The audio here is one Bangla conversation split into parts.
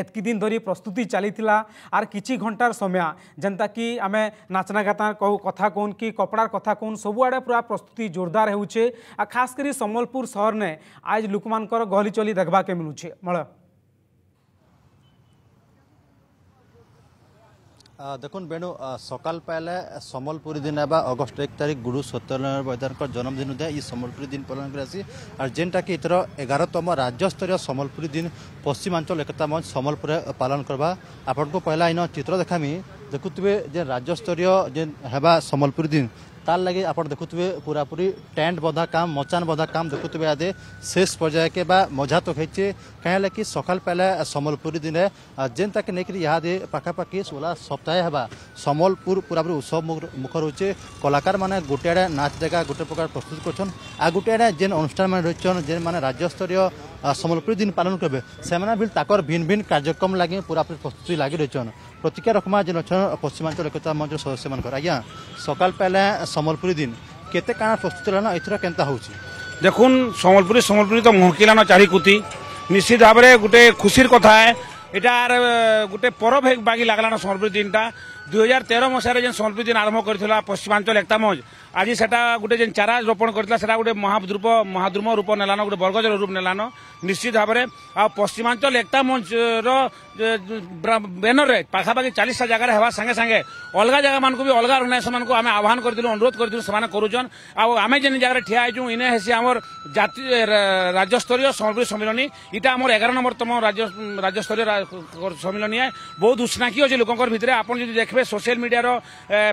এতকি দিন ধরি প্রস্তুতি চালিলা আর কিছু ঘণ্টার সময় যেটা কি আমি নাচনা গাতা কথা কৌন কি কপড়ার কথা কৌন সবুআড়ে পুরা প্রস্তুতি জোরদার হচ্ছে আর খাস করে সম্বলপুর সহরনে আজ লোক গহলি চলি দেখবাকে মিলুছে মূল দেখুন বেণু সকাল পাইলে সমলপুরী দিন এবার অগস্ট এক তারিখ গুরু সত্যনারায়ণ বৈদ্যানক জন্মদিন উদয় এই সমলপুরী দিন পালন করে আসি আর যেটা কি এটার এগারোতম রাজ্যস্তরীয় সমলপুরী দিন পশ্চিমাঞ্চল একতা মঞ্চ সমলপুরে পালন করবা আপনার পয়লা ইন চিত্র দেখামি দেখুবে যে রাজ্যস্তরীয় যে হবা সমলপুরী দিন তার লাগে আপনার দেখুবে পুরাপুরি টেন্ট বধা কাম মচান বধা কাম দেখুবে আজ শেষ পর্যায়কে বা মজা তো হয়েছে কেন কি সকাল পেলে সম্বলপুরী দিনে যেনটাকে নেই ইহাদে পাখাপাখি ষোলা সপ্তাহে হবা সম্বলপুর পুরাপুরি উৎসব মুখর হচ্ছে কলাকার মানে গোটে আড়ে নাচ জায়গা গোটে প্রকার প্রস্তুত করছেন আর গোটে আড়ে যে অনুষ্ঠান মানে রয়েছেন যে মানে রাজ্যস্তরীয় ସମ୍ବଲପୁରୀ ଦିନ ପାଳନ କରିବେ ସେମାନେ ବି ତାଙ୍କର ଭିନ୍ନ ଭିନ୍ନ କାର୍ଯ୍ୟକ୍ରମ ଲାଗି ପୁରାପୁରି ପ୍ରସ୍ତୁତି ଲାଗି ରହିଛନ୍ ପ୍ରତିକ୍ରିୟା ରଖମା ଯେନ୍ ଅଛନ୍ ପଶ୍ଚିମାଞ୍ଚଳ ଏକତା ମଞ୍ଚର ସଦସ୍ୟମାନଙ୍କର ଆଜ୍ଞା ସକାଳ ପାଇଲେ ସମ୍ବଲପୁରୀ ଦିନ କେତେ କାଣା ପ୍ରସ୍ତୁତି ହେଲାନ ଏଥର କେନ୍ତା ହେଉଛି ଦେଖୁନ୍ ସମ୍ବଲପୁରୀ ସମ୍ବଲପୁରୀ ତ ମହକିଲାନ ଚାରିକୁତି ନିଶ୍ଚିତ ଭାବରେ ଗୋଟେ ଖୁସିର କଥା এটার গোটে পরব বাকি লাগলান সম্বলপুর দিনটা দুই হাজার তের মশায় যে সম্বলপুর দিন আরম্ভ করেছিল পশ্চিমাঞ্চল একতা মঞ্চ আজ সেটা গোটে যে চারা রোপণ করেছিল সেটা গোটে মহাদ্রুপ মহাদ্রুম রূপ নেলান গোটে বরগজর রূপ নেলান ନିଶ୍ଚିତ ଭାବରେ ଆଉ ପଶ୍ଚିମାଞ୍ଚଳ ଏକତା ମଞ୍ଚର ବ୍ୟାନରରେ ପାଖାପାଖି ଚାଳିଶଟା ଜାଗାରେ ହେବା ସାଙ୍ଗେ ସାଙ୍ଗେ ଅଲଗା ଜାଗାମାନଙ୍କୁ ବି ଅଲଗା ଅର୍ଗାନାଇଜେସନମାନଙ୍କୁ ଆମେ ଆହ୍ୱାନ କରିଥିଲୁ ଅନୁରୋଧ କରିଥିଲୁ ସେମାନେ କରୁଛନ୍ ଆଉ ଆମେ ଯେନ୍ ଜାଗାରେ ଠିଆ ହେଇଛୁ ଇନେ ହେସି ଆମର ଜାତୀୟ ରାଜ୍ୟସ୍ତରୀୟ ସମ୍ବଲପୁରୀ ସମ୍ମିଳନୀ ଇଟା ଆମର ଏଗାର ନମ୍ବରତମ ରାଜ୍ୟ ରାଜ୍ୟସ୍ତରୀୟ ସମ୍ମିଳନୀ ବହୁତ ଉଷ୍ଣାକି ଅଛି ଲୋକଙ୍କର ଭିତରେ ଆପଣ ଯଦି ଦେଖିବେ ସୋସିଆଲ ମିଡ଼ିଆର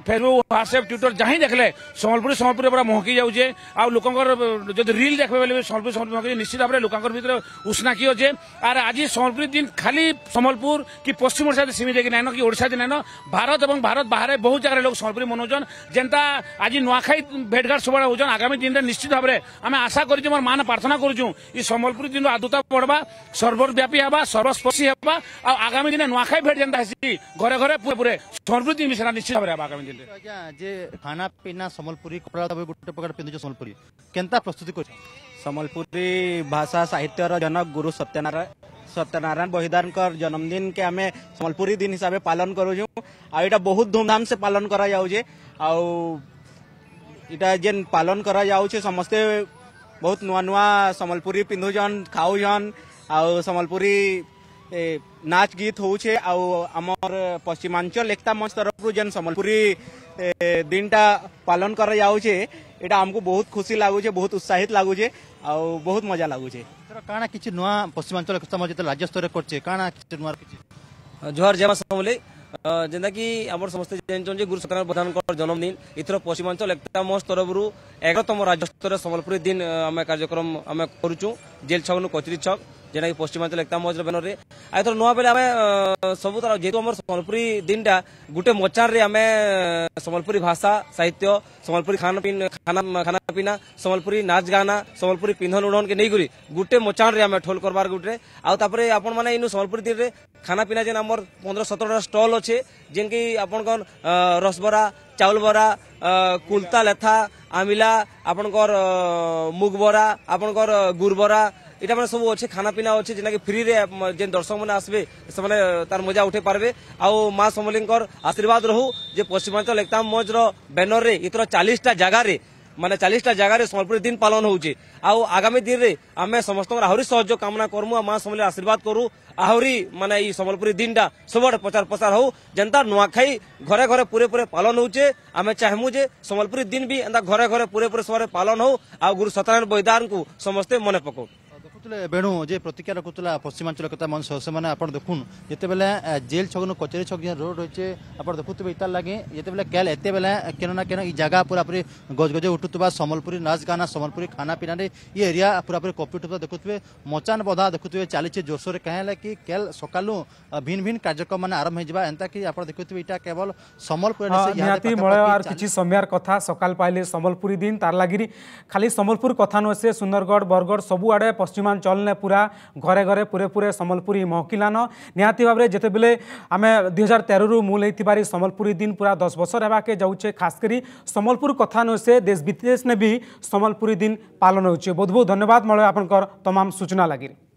ଫେସବୁକ୍ ହ୍ୱାଟ୍ସଆପ୍ ଟ୍ୱିଟର ଯାହା ହିଁ ଦେଖିଲେ ସମ୍ବଲପୁରୀ ସମ୍ବଲପୁରୀ ପୁରା ମହକି ଯାଉଛେ ଆଉ ଲୋକଙ୍କର ଯଦି ରିଲ୍ ଦେଖିବେ ବୋଲେ ସମ୍ବଲପୁରୀ ସମ୍ବଲପୁରୀ ମହକି ନିଶ୍ଚିତ ଭାବରେ ଲୋକଙ୍କର ଭିତରେ ઉષ્ણાકીઓ છે આર આજે સમર્પિત દિન ખાલી સમલપુર કે পশ্চিম ওড়িশাতে সীমিত কি নাইন কি ওড়িশাতে নাইন ভারত এবং ভারত বাহারে বহু জায়গায় লোক সমর্পী মনাউছন যেটা আজ নুয়াখাই ভেটঘাট সবাই হচ্ছেন আগামী দিনে নিশ্চিত ভাবে আমি আশা করছি আমার মান প্রার্থনা করছু এই সম্বলপুর দিন আদুতা পড়বা সর্বব্যাপী হবা সর্বস্পর্শী হবা আর আগামী দিনে নুয়াখাই ভেট যেটা হয়েছি ঘরে ঘরে পুরে পুরে সম্বলপুর দিন সেটা নিশ্চিত ভাবে হবা আগামী দিনে আচ্ছা, যে খানা পিনা সম্বলপুরী কপড়া গোটে প্রকার পিন্ধুছ সম্বলপুরী কেনতা প্রস্তুতি করছো संबलपुरी भाषा साहित्य र जनक गुरु सत्यनारायण सत्यनारायण बहिदार जन्मदिन के आम संबलपुरी दिन हिसाब से पालन करूँ बहुत धूमधाम से पालन कराऊे आटा जेन पालन कराऊे समस्ते बहुत नुआ नुआ समलपुरी पिंधुन खाऊन आउ संबलपुरी नाच गीत होछे पश्चिमांचल एकता मंच तरफ जेन दिन दिनटा पालन कर এটা ଆମକୁ ବହୁତ ଖୁସି ଲାଗୁଛେ ବହୁତ ଉତ୍ସାହିତ ଲାଗୁଛେ ଆଉ ବହୁତ ମଜା ଲାଗୁଛେ କାଣା କିଛି ନୂଆ ପଶ୍ଚିମାଞ୍ଚଳ ତମର ଯେତେ ରାଜ୍ୟ ସ୍ତରରେ କରିଛେ କାଣା କିଛି ନୂଆ ରଖିଛେ ଜୁହାର ଜୟ ମା ସମଲେଇ ଯେନ୍ତାକି ଆମର ସମସ୍ତେ ଜାଣିଛନ୍ତି ଗୁରୁ ସତ୍ୟନାରାୟଣ ପ୍ରଧାନଙ୍କର ଜନ୍ମଦିନ ଏଥର ପଶ୍ଚିମାଞ୍ଚଳ ଏକତା ମହୋତ୍ସବ ତରଫରୁ ଏଗାରତମ ରାଜ୍ୟ ସ୍ତରରେ ସମ୍ବଲପୁରୀ ଦିନ ଆମେ କାର୍ଯ୍ୟକ୍ରମ ଆମେ କରୁଛୁ ଜେଲ୍ ଛକରୁ କଚେରୀ ଛକ যেটা পশ্চিমাঞ্চল একতা মহোৎসব ব্যানরে ଏଥର ନୂଆ ବେଲେ ଆମେ ସବୁ ତାର ଯେହେତୁ ଆମର ସମ୍ବଲପୁରୀ ଦିନଟା ଗୋଟେ ମଚାନରେ ଆମେ ସମ୍ବଲପୁରୀ ଭାଷା ସାହିତ୍ୟ ସମ୍ବଲପୁରୀ ଖାନା ପିନା ସମ୍ବଲପୁରୀ ନାଚ ଗାନା ସମ୍ବଲପୁରୀ ପିନ୍ଧନ ଉଡ଼ନକେ ନେଇକରି ଗୋଟେ ମଚାନରେ ଆମେ ଠୋଲ କରବାର ଗୋଟେ ଆଉ ତାପରେ ଆପଣମାନେ ଇନୁ ସମ୍ବଲପୁରୀ ଦିନରେ ଖାନା ପିନା ଯେନ୍ ଆମର ପନ୍ଦର ସତରଟା ଷ୍ଟଲ୍ ଅଛେ ଯେନ୍କି ଆପଣଙ୍କର ରସବରା চাউল বরা কুলতা লেথা আমিলা আপনার মুগ বরা আপনার গুড় বরা এটা মানে সব খানা ଏଇଟା ମାନେ মানে যে ଅଛି ଖାନାପିନା ଅଛି ଯେନ୍ଟାକି ଫ୍ରିରେ ଯେନ୍ ଦର୍ଶକମାନେ ଆସିବେ ସେମାନେ ତାର ମଜା ଉଠେଇ ପାରିବେ ଆଉ ମା ସମଲେଇଙ୍କର ଆଶୀର୍ବାଦ ରହୁ ଯେ ପଶ୍ଚିମାଞ୍ଚଳ ଏକତାମ ମଞ୍ଚର ବ୍ୟାନରରେ ଏଥର ଚାଳିଶଟା ଜାଗାରେ মানে চালিশটা জায়গায় সম্বলপুরের দিন পালন হচ্ছে আউ আগামী দিনে আমি সমস্ত আহরি সহযোগ কামনা করমু আর মা সমলে আশীর্বাদ করু আহরি মানে এই সম্বলপুরী দিনটা সবুড়ে প্রচার প্রসার হো যেটা নুয়াখাই ঘরে ঘরে পুরে পুরে পালন হচ্ছে আমি চাহমু যে সম্বলপুরী দিন বি এটা ঘরে ঘরে পুরে পুরে সবাই পালন হো আর গুরু সত্যনারায়ণ বৈদান সমস্ত মনে পকাও দেখুলে ବେଣୁ ଯେ ପ୍ରତିକାର ରଖୁଥିଲା ପଶ୍ଚିମାଞ୍ଚଳ କଥା ମଣିଷ ସେମାନେ ଆପଣ ଦେଖୁନ୍ ଯେତେବେଳେ ଛକ ନୁ କଚେରୀ ଛକ ଯେନ୍ ରୋଡ୍ ରହିଛେ ଆପଣ ଦେଖୁଥିବେ ଇତାର ଲାଗି ଯେତେବେଳେ କେଲ୍ ଏତେବେଳେ କେନ ନା କେନ ଇ ଜାଗା ପୁରା ପୁରାପୁରି ଗଜଗଜ ଉଠୁଥିବା ସମ୍ବଲପୁରୀ ନାଚ ଗାନା ସମ୍ବଲପୁରୀ ଖାନା ପିନାରେ ଇ ଏରିଆ ପୁରା ପୁରାପୁରି କପି ଉଠୁଥିବା ଦେଖୁଥିବେ ମଚାନ ବଧା ଦେଖୁଥିବେ ଚାଲିଛେ ଜୋରସୋରରେ କାହିଁ ହେଲା କି କେଲ୍ ସକାଳୁ ଭିନ୍ନ ଭିନ୍ନ କାର୍ଯ୍ୟକ୍ରମ ମାନେ ଆରମ୍ଭ ହେଇଯିବା ଏନ୍ତା କି ଆପଣ ଦେଖୁଥିବେ ଇଟା କେବଳ ସମ୍ବଲପୁରୀ ନିହାତି ଆର କିଛି ସମୟର କଥା ସକାଳ ପାଇଲେ ସମ୍ବଲପୁରୀ ଦିନ ତାର ଲାଗି ଖାଲି ସମ୍ବଲପୁର କଥା ନୁହେଁ ସେ ସୁନ୍ଦରଗଡ଼ ବରଗଡ଼ ସବୁଆଡ଼େ ପଶ୍ଚିମ গ্রামাঞ্চল নে পুরা ঘরে ঘরে পুরে পুরে সম্বলপুরী মহকিলান নিহতি ভাবে যেতবে আমি দুই হাজার তেরু মু নেইবার সম্বলপুরী দিন পুরা দশ বছর হওয়াকে যাচ্ছে খাস করে সম্বলপুর কথা নুহে সে দেশ বিদেশ নে বি সম্বলপুরী দিন পালন হচ্ছে বহুত বহুত ধন্যবাদ মূল আপনার তমাম সূচনা লাগি